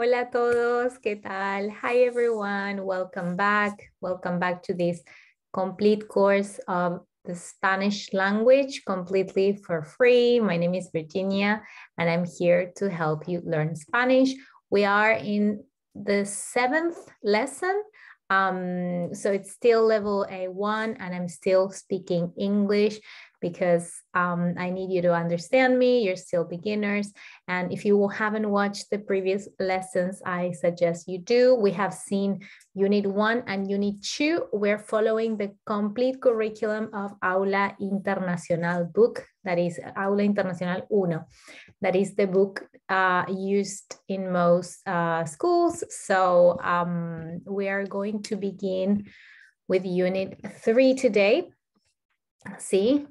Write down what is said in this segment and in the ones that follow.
Hola a todos, ¿qué tal? Hi everyone, welcome back. Welcome back to this complete course of the Spanish language completely for free. My name is Virginia and I'm here to help you learn Spanish. We are in the seventh lesson. Um, so it's still level A1 and I'm still speaking English because um, I need you to understand me. You're still beginners. And if you haven't watched the previous lessons, I suggest you do. We have seen Unit 1 and Unit 2. We're following the complete curriculum of Aula Internacional book, that is Aula Internacional 1. That is the book uh, used in most uh, schools. So um, we are going to begin with Unit 3 today. See,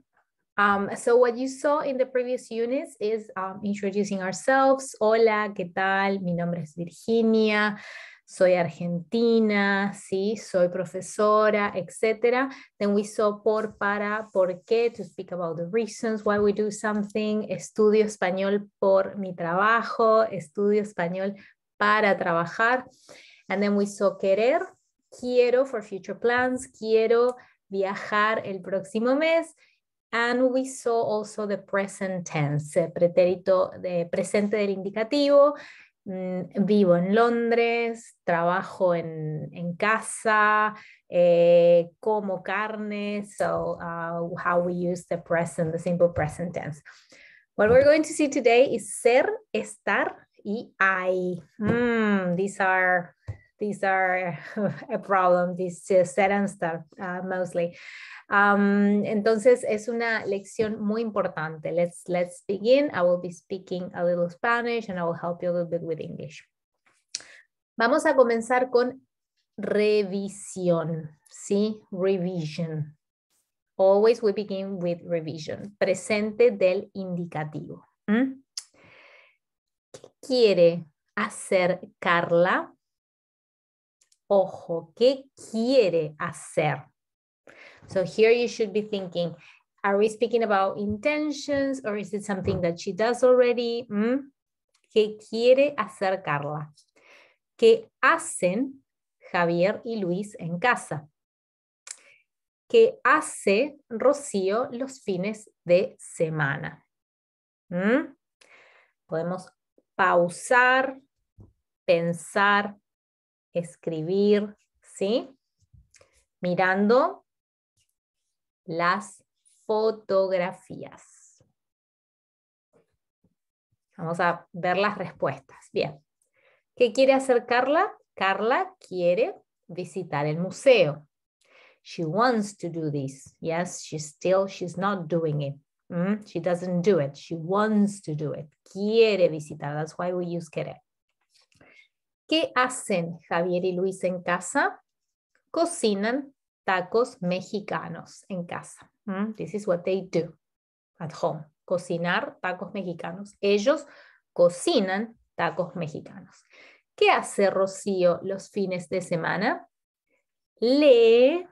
Um, so what you saw in the previous units is um, introducing ourselves. Hola, ¿qué tal? Mi nombre es Virginia, soy argentina, sí, soy profesora, etc. Then we saw por, para, por qué, to speak about the reasons why we do something. Estudio español por mi trabajo, estudio español para trabajar. And then we saw querer, quiero for future plans, quiero viajar el próximo mes And we saw also the present tense, eh, pretérito de presente del indicativo, mm, vivo en Londres, trabajo en, en casa, eh, como carne, so uh, how we use the present, the simple present tense. What we're going to see today is ser, estar, y I. Mm, these are these are a problem, these set and start uh, mostly. Um, entonces es una lección muy importante. Let's, let's begin. I will be speaking a little Spanish and I will help you a little bit with English. Vamos a comenzar con revisión, ¿sí? Revision. Always we begin with revision. Presente del indicativo. ¿Mm? ¿Qué quiere hacer Carla? ojo, ¿qué quiere hacer? So here you should be thinking, are we speaking about intentions or is it something that she does already? Mm, ¿Qué quiere hacer Carla? ¿Qué hacen Javier y Luis en casa? ¿Qué hace Rocío los fines de semana? Mm, podemos pausar, pensar, escribir, ¿sí? Mirando las fotografías. Vamos a ver las respuestas. Bien. ¿Qué quiere hacer Carla? Carla quiere visitar el museo. She wants to do this. Yes, she's still, she's not doing it. Mm, she doesn't do it. She wants to do it. Quiere visitar. That's why we use querer. ¿Qué hacen Javier y Luis en casa? Cocinan tacos mexicanos en casa. Mm, this is what they do at home. Cocinar tacos mexicanos. Ellos cocinan tacos mexicanos. ¿Qué hace Rocío los fines de semana? Lee,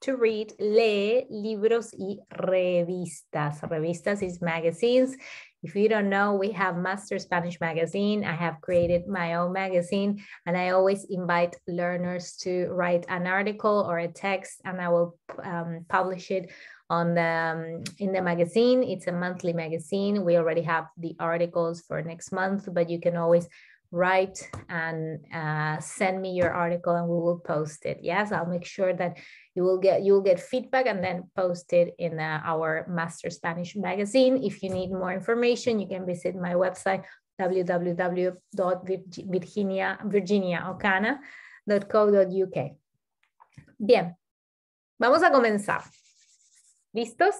to read, lee libros y revistas. Revistas is magazines If you don't know, we have Master Spanish Magazine. I have created my own magazine, and I always invite learners to write an article or a text, and I will um, publish it on the um, in the magazine. It's a monthly magazine. We already have the articles for next month, but you can always write and uh, send me your article and we will post it. Yes, I'll make sure that you will get feedback and then post it in uh, our master spanish magazine if you need more information you can visit my website www.virginiaocana.co.uk bien vamos a comenzar listos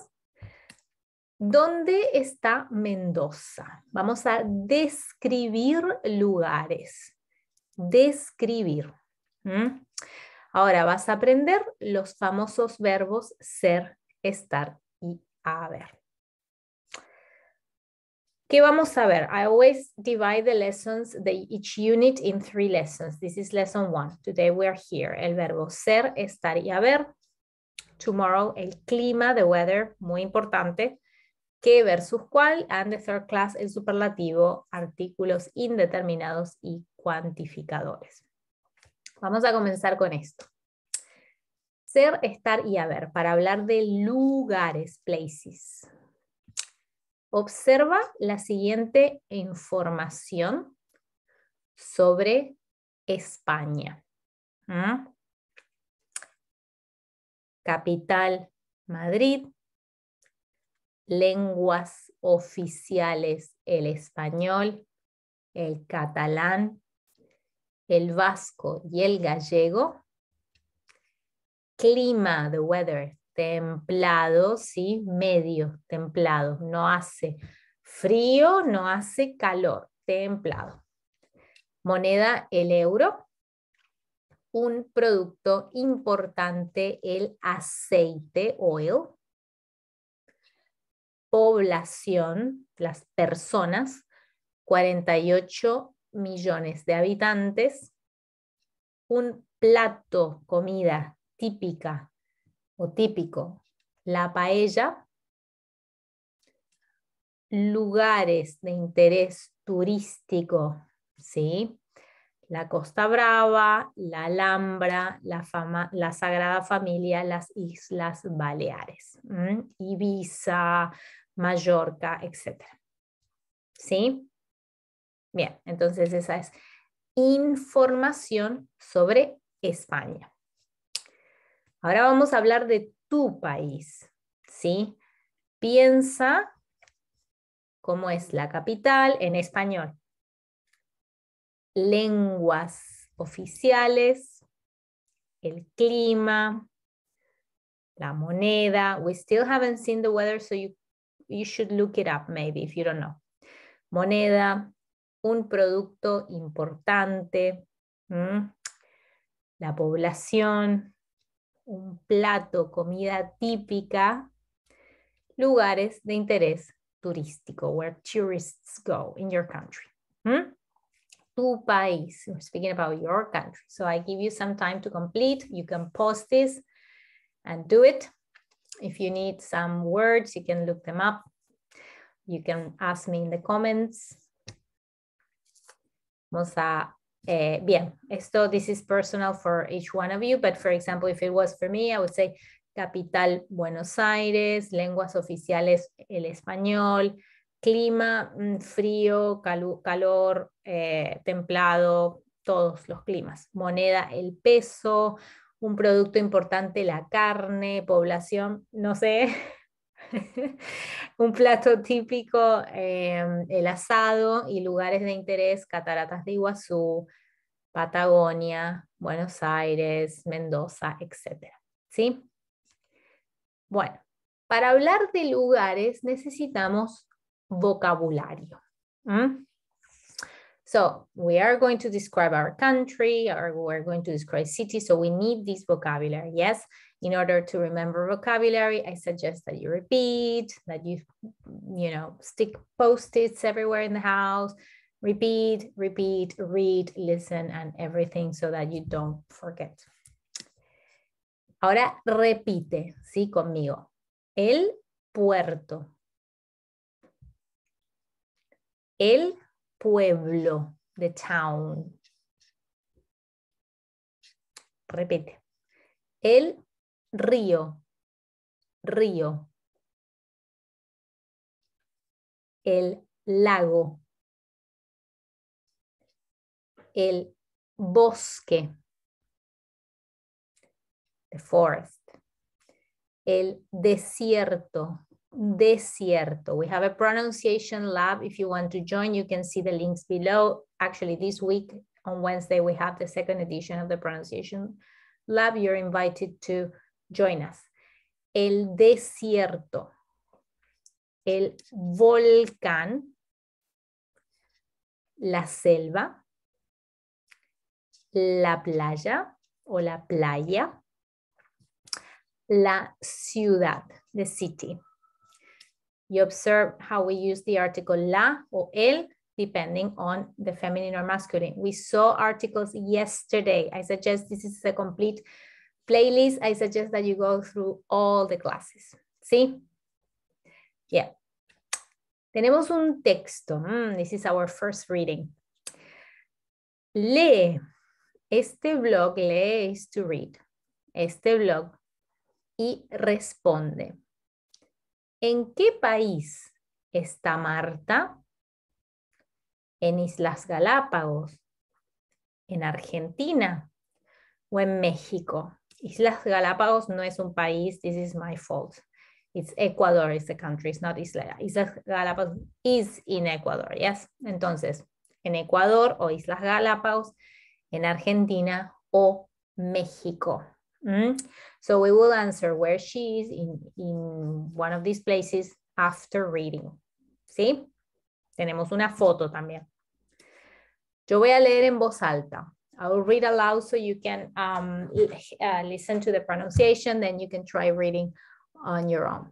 ¿Dónde está Mendoza? Vamos a describir lugares. Describir. Ahora vas a aprender los famosos verbos ser, estar y haber. ¿Qué vamos a ver? I always divide the lessons, the, each unit in three lessons. This is lesson one. Today we are here. El verbo ser, estar y haber. Tomorrow, el clima, the weather, muy importante. ¿Qué versus cuál? And the third class, el superlativo, artículos indeterminados y cuantificadores. Vamos a comenzar con esto. Ser, estar y haber, para hablar de lugares, places. Observa la siguiente información sobre España. Capital, Madrid. Lenguas oficiales, el español, el catalán, el vasco y el gallego. Clima, the weather, templado, ¿sí? Medio, templado. No hace frío, no hace calor, templado. Moneda, el euro. Un producto importante, el aceite, oil. Población, las personas, 48 millones de habitantes, un plato, comida típica o típico, la paella, lugares de interés turístico, ¿sí? la Costa Brava, la Alhambra, la, la Sagrada Familia, las Islas Baleares, Ibiza, Mallorca, etc. ¿Sí? Bien, entonces esa es información sobre España. Ahora vamos a hablar de tu país, ¿sí? Piensa cómo es la capital en español. Lenguas oficiales, el clima, la moneda. We still haven't seen the weather, so you, you should look it up maybe if you don't know. Moneda, un producto importante, la población, un plato, comida típica, lugares de interés turístico, where tourists go in your country. Tu país, we're speaking about your country. So I give you some time to complete. You can pause this and do it. If you need some words, you can look them up. You can ask me in the comments vamos a, eh, bien, esto, this is personal for each one of you, but for example, if it was for me, I would say capital Buenos Aires, lenguas oficiales el español, clima mm, frío, calor, eh, templado, todos los climas, moneda el peso, un producto importante la carne, población, no sé, un plato típico, em, el asado y lugares de interés, Cataratas de Iguazú, Patagonia, Buenos Aires, Mendoza, etc. ¿Sí? Bueno, para hablar de lugares necesitamos vocabulario. So we are going to describe our country or we're going to describe city. So we need this vocabulary. Yes, in order to remember vocabulary, I suggest that you repeat, that you, you know, stick post-its everywhere in the house, repeat, repeat, read, listen, and everything so that you don't forget. Ahora repite, sí, conmigo. El puerto. El pueblo, the town. Repite. El río, río. El lago. El bosque. The forest. El desierto. desierto. We have a pronunciation lab. If you want to join, you can see the links below. Actually, this week on Wednesday, we have the second edition of the pronunciation lab. You're invited to join us. El desierto. El volcán. La selva. La playa o la playa. La ciudad, the city. You observe how we use the article la or el depending on the feminine or masculine. We saw articles yesterday. I suggest this is a complete playlist. I suggest that you go through all the classes. See? Yeah. Tenemos un texto. Mm, this is our first reading. Lee. Este blog lee is to read. Este blog. Y responde. ¿En qué país está Marta? ¿En Islas Galápagos? ¿En Argentina? ¿O en México? Islas Galápagos no es un país, this is my fault. It's Ecuador is the country, it's not Isla. Islas Galápagos is in Ecuador, yes? Entonces, en Ecuador o Islas Galápagos, en Argentina o México. Mm. So we will answer where she is in, in one of these places after reading. ¿Sí? Tenemos una foto también. Yo voy a leer en voz alta. I will read aloud so you can um, uh, listen to the pronunciation, then you can try reading on your own.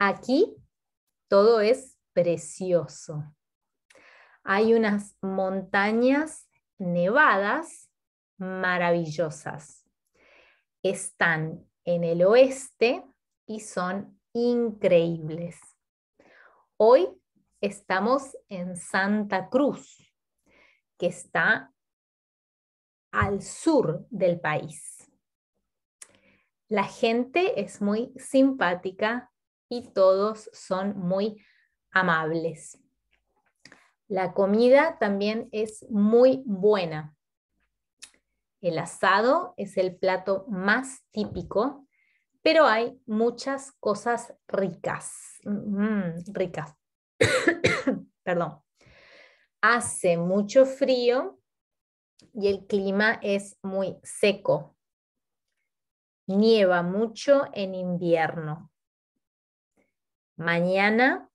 Aquí todo es precioso. Hay unas montañas nevadas maravillosas. Están en el oeste y son increíbles. Hoy estamos en Santa Cruz, que está al sur del país. La gente es muy simpática y todos son muy amables. La comida también es muy buena. El asado es el plato más típico, pero hay muchas cosas ricas. Mm, ricas. Perdón. Hace mucho frío y el clima es muy seco. Nieva mucho en invierno. Mañana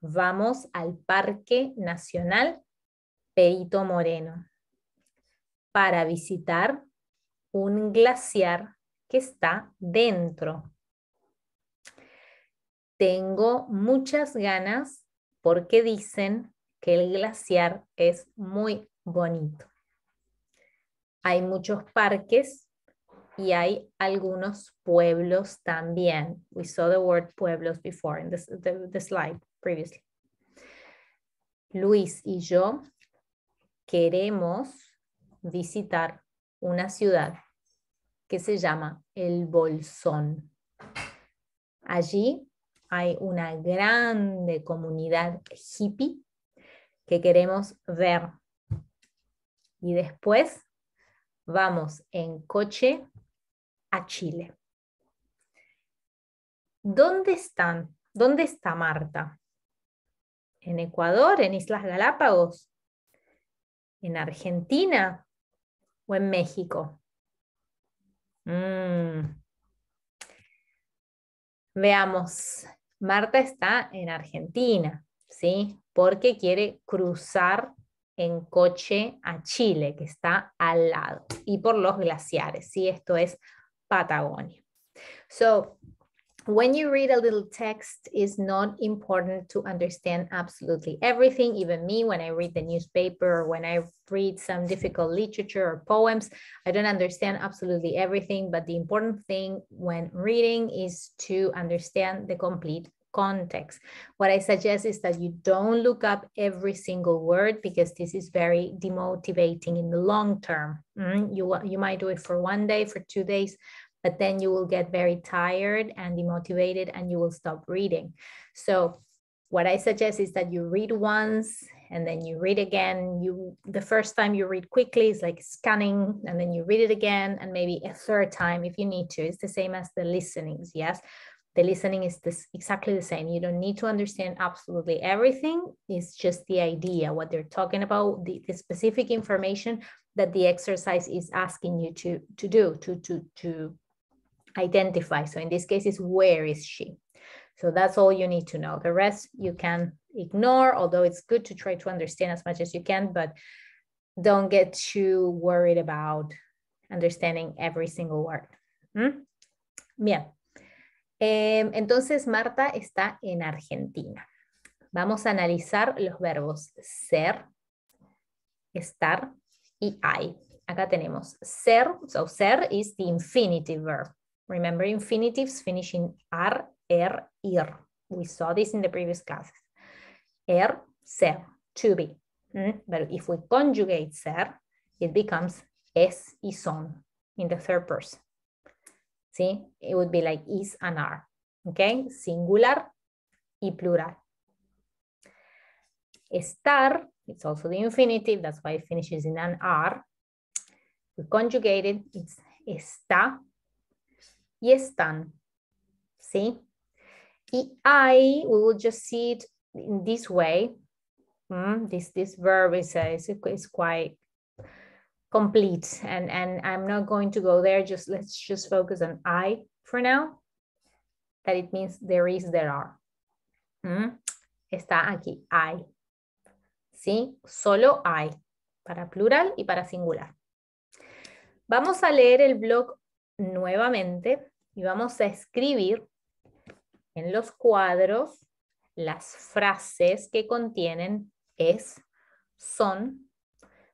vamos al Parque Nacional Peito Moreno para visitar un glaciar que está dentro. Tengo muchas ganas porque dicen que el glaciar es muy bonito. Hay muchos parques y hay algunos pueblos también. We saw the word pueblos before in slide previously. Luis y yo queremos visitar una ciudad que se llama El Bolsón. Allí hay una grande comunidad hippie que queremos ver. Y después vamos en coche a Chile. ¿Dónde están? ¿Dónde está Marta? ¿En Ecuador? ¿En Islas Galápagos? ¿En Argentina? en México? Mm. Veamos, Marta está en Argentina, ¿sí? Porque quiere cruzar en coche a Chile, que está al lado, y por los glaciares, ¿sí? Esto es Patagonia. So, when you read a little text it's not important to understand absolutely everything even me when i read the newspaper or when i read some difficult literature or poems i don't understand absolutely everything but the important thing when reading is to understand the complete context what i suggest is that you don't look up every single word because this is very demotivating in the long term mm -hmm. you you might do it for one day for two days but then you will get very tired and demotivated and you will stop reading. So what I suggest is that you read once and then you read again. You the first time you read quickly is like scanning, and then you read it again, and maybe a third time if you need to. It's the same as the listenings, yes. The listening is this, exactly the same. You don't need to understand absolutely everything. It's just the idea, what they're talking about, the, the specific information that the exercise is asking you to, to do, to, to, to identify. So in this case, it's where is she? So that's all you need to know. The rest you can ignore, although it's good to try to understand as much as you can, but don't get too worried about understanding every single word. ¿Mm? Bien. entonces, Marta está en Argentina. Vamos a analizar los verbos ser, estar y hay. Acá tenemos ser. So, ser is the infinitive verb. Remember infinitives finishing ar, er, ir. We saw this in the previous classes. Er, ser, to be. Mm? But if we conjugate ser, it becomes es y son in the third person. See, it would be like is and are. Okay, singular y plural. Estar, it's also the infinitive, that's why it finishes in an R. We conjugate it, it's está y están. ¿Sí? Y I, we will just see it in this way. Mm, this, this verb is, uh, quite complete and, I'm not going to go there. Just let's just focus on I for now. That it means there is, there are. Mm, está aquí, I. ¿Sí? Solo hay, para plural y para singular. Vamos a leer el blog nuevamente y vamos a escribir en los cuadros las frases que contienen es, son,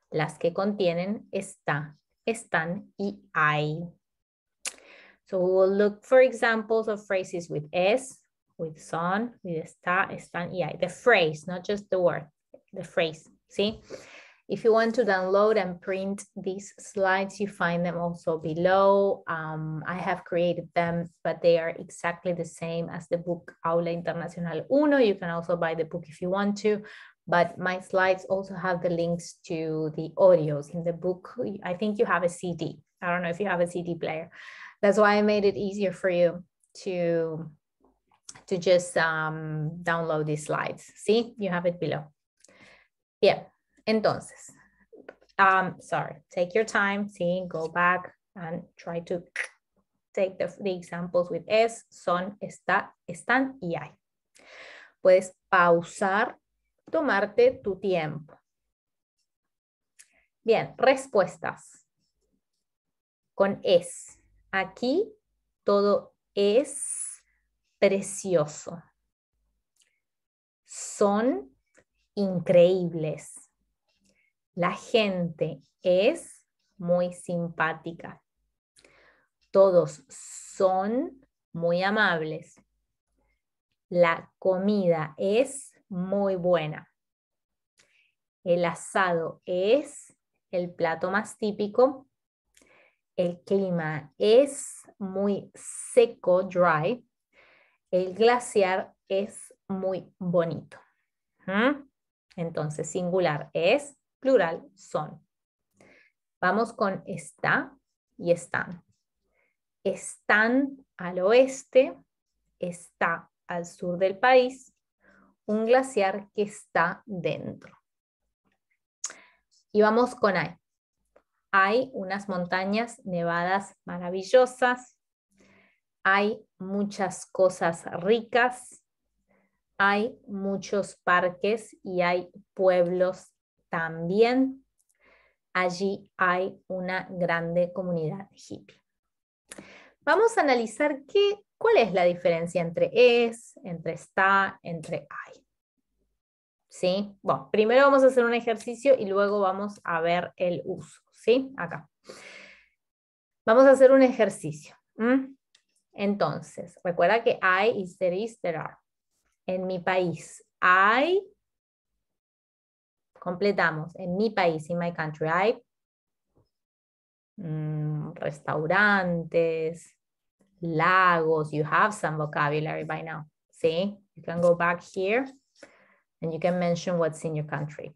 las que contienen está, están y hay. So we will look for examples of phrases with es, with son, with está, están y hay. The phrase, not just the word, the phrase, ¿sí? sí If you want to download and print these slides, you find them also below. Um, I have created them, but they are exactly the same as the book Aula Internacional Uno. You can also buy the book if you want to, but my slides also have the links to the audios in the book. I think you have a CD. I don't know if you have a CD player. That's why I made it easier for you to, to just um, download these slides. See, you have it below. Yeah, Entonces, um, sorry, take your time, see, go back and try to take the, examples with es, son, está, están y hay. Puedes pausar, tomarte tu tiempo. Bien, respuestas. Con es. Aquí todo es precioso. Son increíbles la gente es muy simpática. Todos son muy amables. La comida es muy buena. El asado es el plato más típico. El clima es muy seco, dry. El glaciar es muy bonito. ¿Mm? Entonces, singular es plural son. Vamos con está y están. Están al oeste, está al sur del país, un glaciar que está dentro. Y vamos con hay. Hay unas montañas nevadas maravillosas, hay muchas cosas ricas, hay muchos parques y hay pueblos también allí hay una grande comunidad hippie. Vamos a analizar qué, cuál es la diferencia entre es, entre está, entre hay. ¿Sí? Bueno, primero vamos a hacer un ejercicio y luego vamos a ver el uso. ¿Sí? Acá. Vamos a hacer un ejercicio. Entonces, recuerda que hay y there is, there are. En mi país hay Completamos en mi país, in my country, hay mm, restaurantes, lagos. You have some vocabulary by now. See, you can go back here and you can mention what's in your country.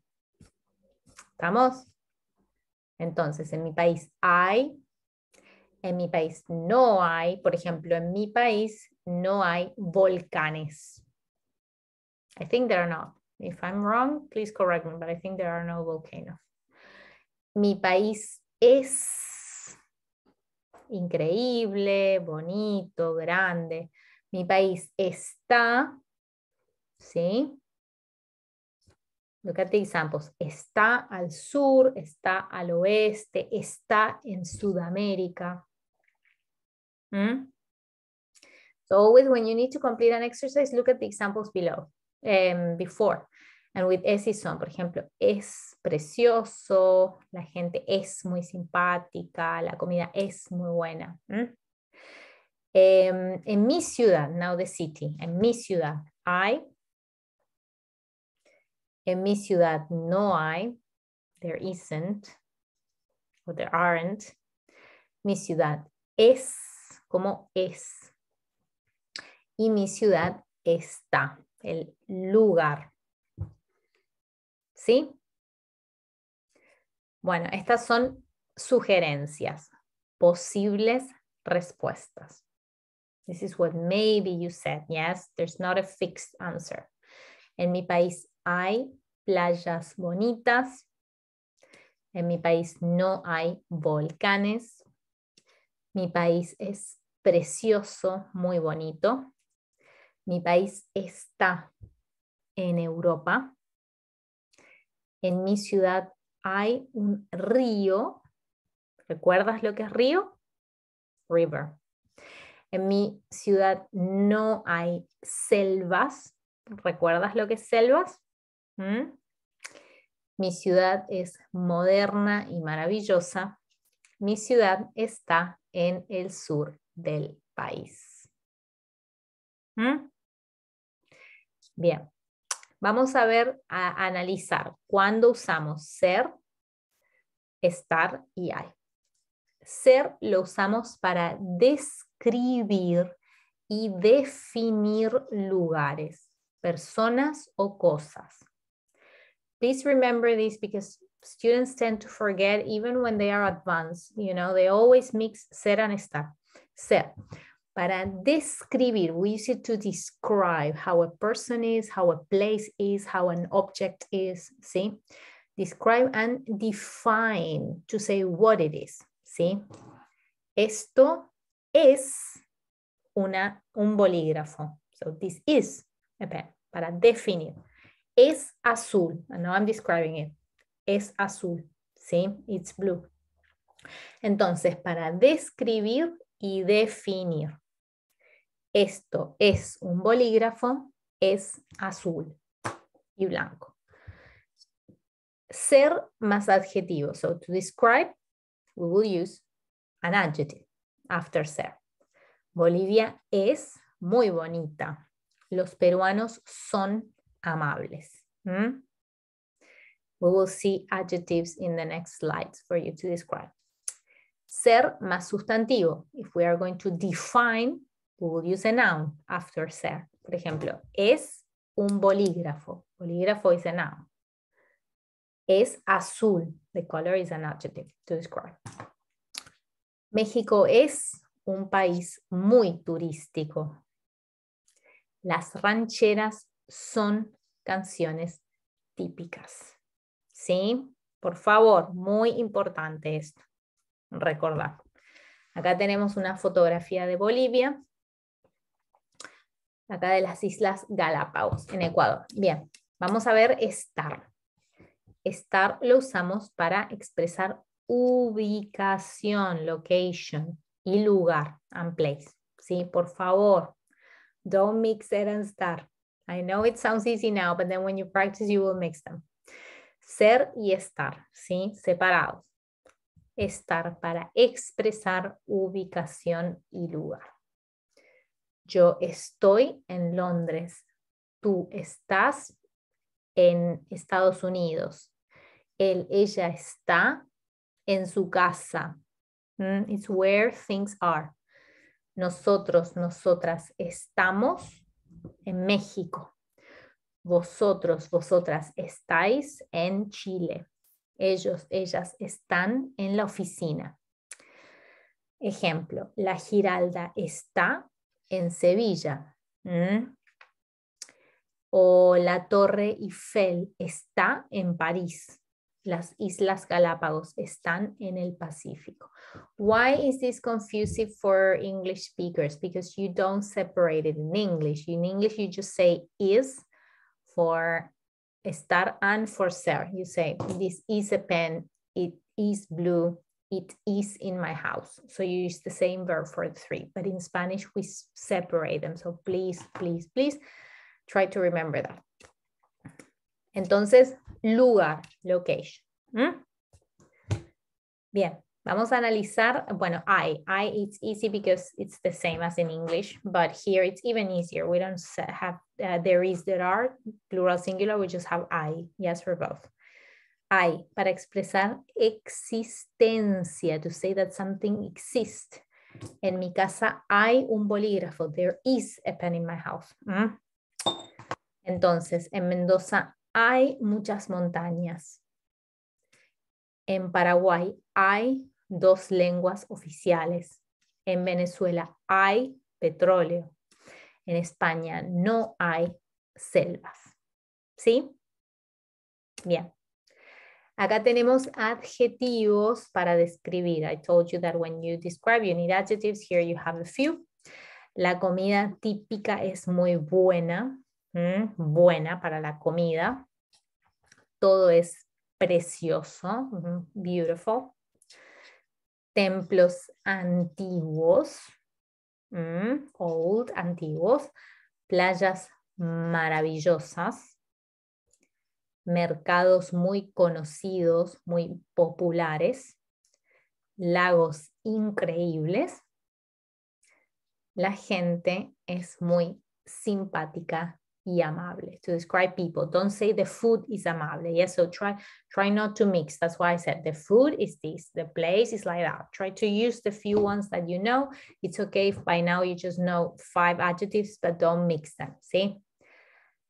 ¿Estamos? Entonces, en mi país hay, en mi país no hay, por ejemplo, en mi país no hay volcanes. I think there are not. If I'm wrong, please correct me, but I think there are no volcanoes. Mi país es increíble, bonito, grande. Mi país está, ¿sí? Look at the examples. Está al sur, está al oeste, está en Sudamérica. Hmm? So always when you need to complete an exercise, look at the examples below. Em, before. And with son, por ejemplo, es precioso, la gente es muy simpática, la comida es muy buena. Em, en mi ciudad, now the city, en mi ciudad hay, en mi ciudad no hay, there isn't, or there aren't. Mi ciudad es como es. Y mi ciudad está el lugar. ¿Sí? Bueno, estas son sugerencias, posibles respuestas. This is what maybe you said, yes? There's not a fixed answer. En mi país hay playas bonitas. En mi país no hay volcanes. Mi país es precioso, muy bonito. Mi país está en Europa. En mi ciudad hay un río. ¿Recuerdas lo que es río? River. En mi ciudad no hay selvas. ¿Recuerdas lo que es selvas? ¿Mm? Mi ciudad es moderna y maravillosa. Mi ciudad está en el sur del país. ¿Mm? Bien, vamos a ver, a analizar cuándo usamos ser, estar y hay. Ser lo usamos para describir y definir lugares, personas o cosas. Please remember this because students tend to forget even when they are advanced, you know, they always mix ser and estar. Ser para describir, we use it to describe how a person is, how a place is, how an object is, See, Describe and define to say what it is, See, Esto es una, un bolígrafo. So this is para definir. Es azul, and now I'm describing it. Es azul, See, It's blue. Entonces, para describir y definir esto es un bolígrafo, es azul y blanco. Ser más adjetivo. So to describe, we will use an adjective after ser. Bolivia es muy bonita. Los peruanos son amables. Hmm? We will see adjectives in the next slides for you to describe. Ser más sustantivo. If we are going to define We use a noun after ser. Por ejemplo, es un bolígrafo. Bolígrafo is a noun. Es azul. The color is an adjective to describe. México es un país muy turístico. Las rancheras son canciones típicas. ¿Sí? Por favor, muy importante esto. Recordar. Acá tenemos una fotografía de Bolivia acá de las Islas Galápagos, en Ecuador. Bien, vamos a ver estar. Estar lo usamos para expresar ubicación, location y lugar, and place. ¿Sí? Por favor, don't mix it and star. I know it sounds easy now, but then when you practice, you will mix them. Ser y estar, ¿sí? Separados. Estar para expresar ubicación y lugar yo estoy en Londres, tú estás en Estados Unidos, él, ella está en su casa. Mm, it's where things are. Nosotros, nosotras estamos en México. Vosotros, vosotras estáis en Chile. Ellos, ellas están en la oficina. Ejemplo, la Giralda está en Sevilla. O la Torre Eiffel está en París. Las Islas Galápagos están en el Pacífico. Why is this confusing for English speakers? Because you don't separate it in English. In English, you just say is for estar and for ser. You say, this is a pen, it is blue, it is in my house. So you use the same verb for the three, but in Spanish, we separate them. So please, please, please try to remember that. Entonces, lugar, location. ¿Mm? Bien, vamos a analizar, bueno, I. I, it's easy because it's the same as in English, but here it's even easier. We don't have uh, there is, there are, plural singular, we just have I, yes, for both. para expresar existencia, to say that something exists. En mi casa hay un bolígrafo, there is a pen in my house. Mm. Entonces, en Mendoza hay muchas montañas. En Paraguay hay dos lenguas oficiales. En Venezuela hay petróleo. En España no hay selvas. ¿Sí? Bien. Acá tenemos adjetivos para describir. I told you that when you describe, you need adjectives. Here you have a few. La comida típica es muy buena. buena para la comida. Todo es precioso. beautiful. Templos antiguos. old, antiguos. Playas maravillosas mercados muy conocidos, muy populares, lagos increíbles. La gente es muy simpática y amable. To describe people, don't say the food is amable. Yes, so try try not to mix. That's why I said the food is this, the place is like that. Try to use the few ones that you know. It's okay if by now you just know five adjectives, but don't mix them. See?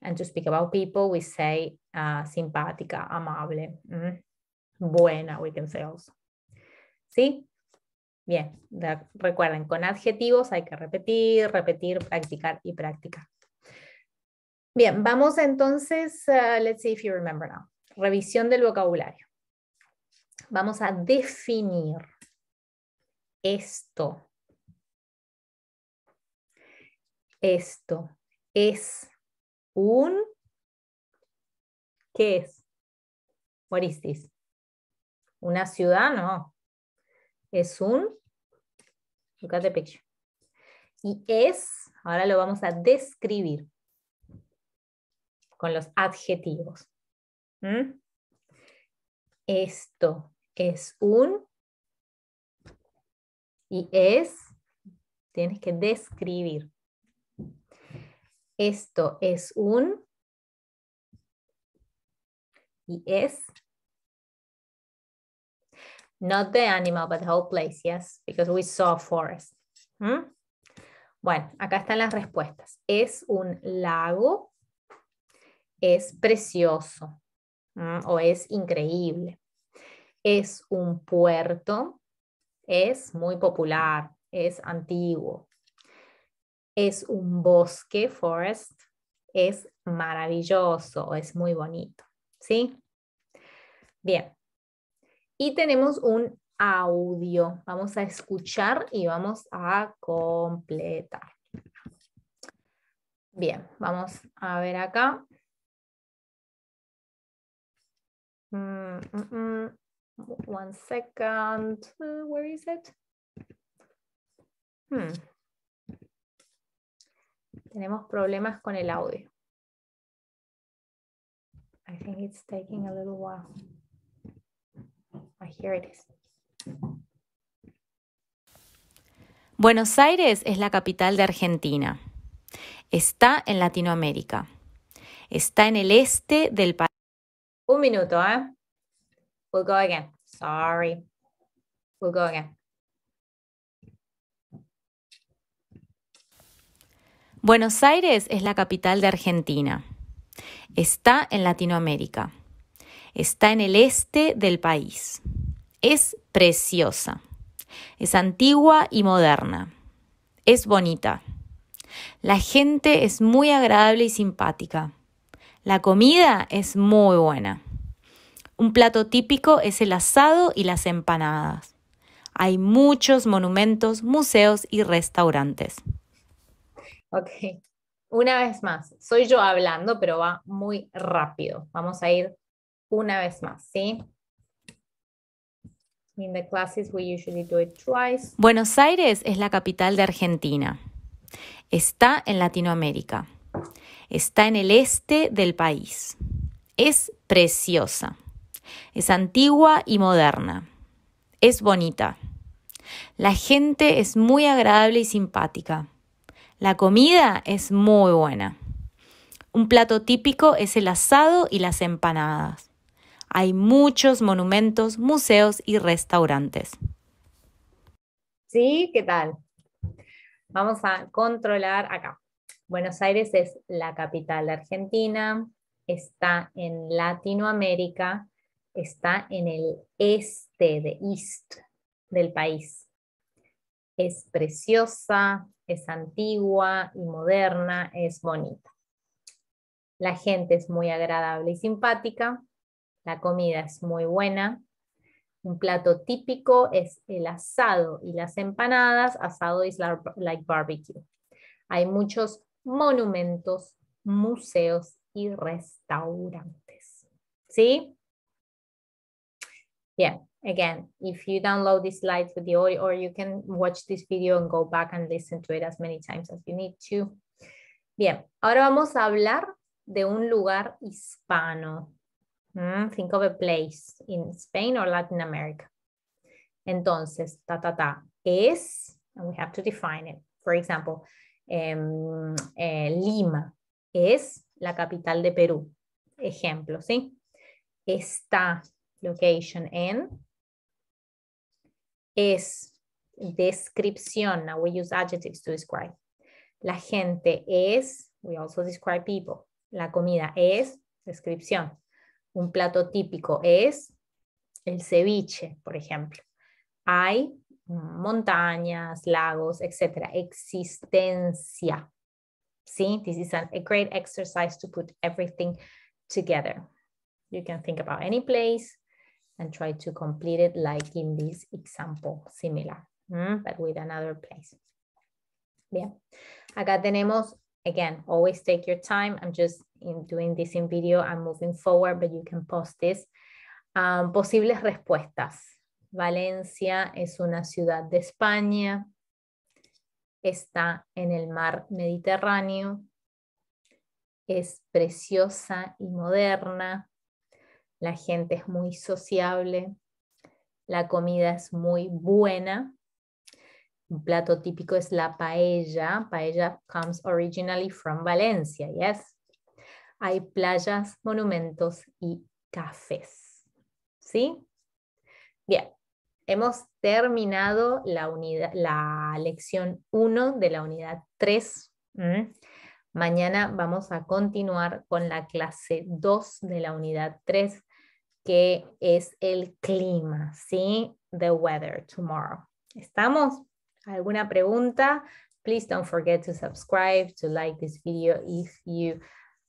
And to speak about people, we say uh, simpática, amable, mm-hmm. buena, we can say also. ¿Sí? Bien, recuerden, con adjetivos hay que repetir, repetir, practicar y practicar. Bien, vamos entonces, uh, let's see if you remember now. Revisión del vocabulario. Vamos a definir esto. Esto es un... ¿Qué es? this? Una ciudad, no. Es un... picture. Y es, ahora lo vamos a describir con los adjetivos. ¿Mm? Esto es un... Y es, tienes que describir. Esto es un y es not the animal, but the whole place, yes, because we saw forest. ¿Mm? Bueno, acá están las respuestas. Es un lago, es precioso ¿Mm? o es increíble. Es un puerto, es muy popular, es antiguo es un bosque, forest, es maravilloso, es muy bonito, ¿sí? Bien. Y tenemos un audio. Vamos a escuchar y vamos a completar. Bien, vamos a ver acá. Mm, mm, mm. One second. Uh, where is it? Hmm. Tenemos problemas con el audio. I think it's taking a little while. I hear it is. Buenos Aires es la capital de Argentina. Está en Latinoamérica. Está en el este del país. Un minuto, ¿eh? We'll go again. Sorry. We'll go again. Buenos Aires es la capital de Argentina. Está en Latinoamérica. Está en el este del país. Es preciosa. Es antigua y moderna. Es bonita. La gente es muy agradable y simpática. La comida es muy buena. Un plato típico es el asado y las empanadas. Hay muchos monumentos, museos y restaurantes. Ok. Una vez más, soy yo hablando, pero va muy rápido. Vamos a ir una vez más, ¿sí? In the classes we usually do it twice. Buenos Aires es la capital de Argentina. Está en Latinoamérica. Está en el este del país. Es preciosa. Es antigua y moderna. Es bonita. La gente es muy agradable y simpática. La comida es muy buena. Un plato típico es el asado y las empanadas. Hay muchos monumentos, museos y restaurantes. ¿Sí? ¿Qué tal? Vamos a controlar acá. Buenos Aires es la capital de Argentina, está en Latinoamérica, está en el este de East del país. Es preciosa, es antigua y moderna, es bonita. La gente es muy agradable y simpática, la comida es muy buena. Un plato típico es el asado y las empanadas. Asado is like barbecue. Hay muchos monumentos, museos y restaurantes. ¿Sí? Bien again, if you download this slide with the audio, or you can watch this video and go back and listen to it as many times as you need to. Bien, ahora vamos a hablar de un lugar hispano. Mm, think of a place in Spain or Latin America. Entonces, ta, ta, ta, es, and we have to define it. For example, em, eh, Lima es la capital de Perú. Ejemplo, ¿sí? Está location en es descripción. Now we use adjectives to describe. La gente es, we also describe people. La comida es, descripción. Un plato típico es el ceviche, por ejemplo. Hay montañas, lagos, etc. Existencia. Sí, this is a great exercise to put everything together. You can think about any place, and try to complete it like in this example, similar, mm, but with another place. Bien, acá tenemos, again, always take your time. I'm just in doing this in video, I'm moving forward, but you can post this. Um, posibles respuestas. Valencia es una ciudad de España, está en el mar Mediterráneo, es preciosa y moderna, la gente es muy sociable, la comida es muy buena. Un plato típico es la paella. Paella comes originally from Valencia, yes. Hay playas, monumentos y cafés. ¿Sí? Bien, hemos terminado la, unidad, la lección 1 de la unidad 3. Mm. Mañana vamos a continuar con la clase 2 de la unidad 3 que es el clima, ¿sí? The weather tomorrow. ¿Estamos? ¿Alguna pregunta? Please don't forget to subscribe, to like this video if you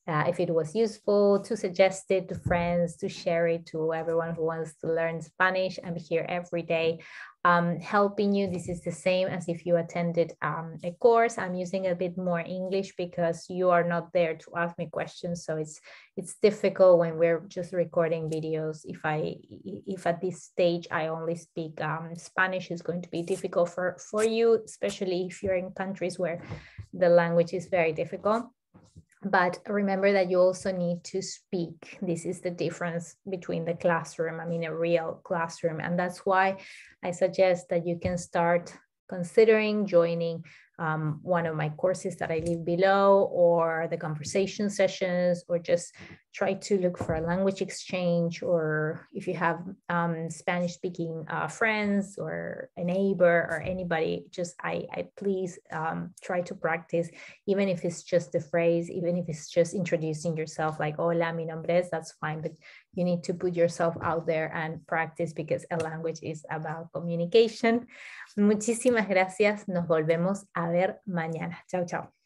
uh, if it was useful, to suggest it to friends, to share it to everyone who wants to learn Spanish. I'm here every day um, helping you. This is the same as if you attended um, a course. I'm using a bit more English because you are not there to ask me questions. So it's it's difficult when we're just recording videos. If I if at this stage I only speak um, Spanish, is going to be difficult for for you, especially if you're in countries where the language is very difficult but remember that you also need to speak this is the difference between the classroom i mean a real classroom and that's why i suggest that you can start considering joining um, one of my courses that I leave below or the conversation sessions or just try to look for a language exchange or if you have um, Spanish speaking uh, friends or a neighbor or anybody, just I, I please um, try to practice, even if it's just the phrase, even if it's just introducing yourself like, hola, mi nombre es, that's fine, but you need to put yourself out there and practice because a language is about communication. Muchísimas gracias. Nos volvemos a ver mañana. Chao, chao.